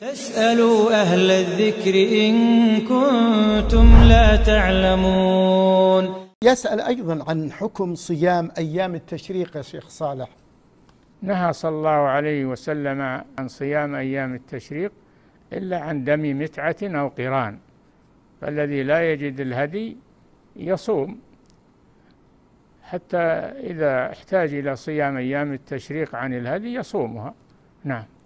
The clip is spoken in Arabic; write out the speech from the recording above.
فاسألوا أهل الذكر إن كنتم لا تعلمون يسأل أيضا عن حكم صيام أيام التشريق يا شيخ صالح نهى صلى الله عليه وسلم عن صيام أيام التشريق إلا عن دم متعة أو قران فالذي لا يجد الهدي يصوم حتى إذا احتاج إلى صيام أيام التشريق عن الهدي يصومها نعم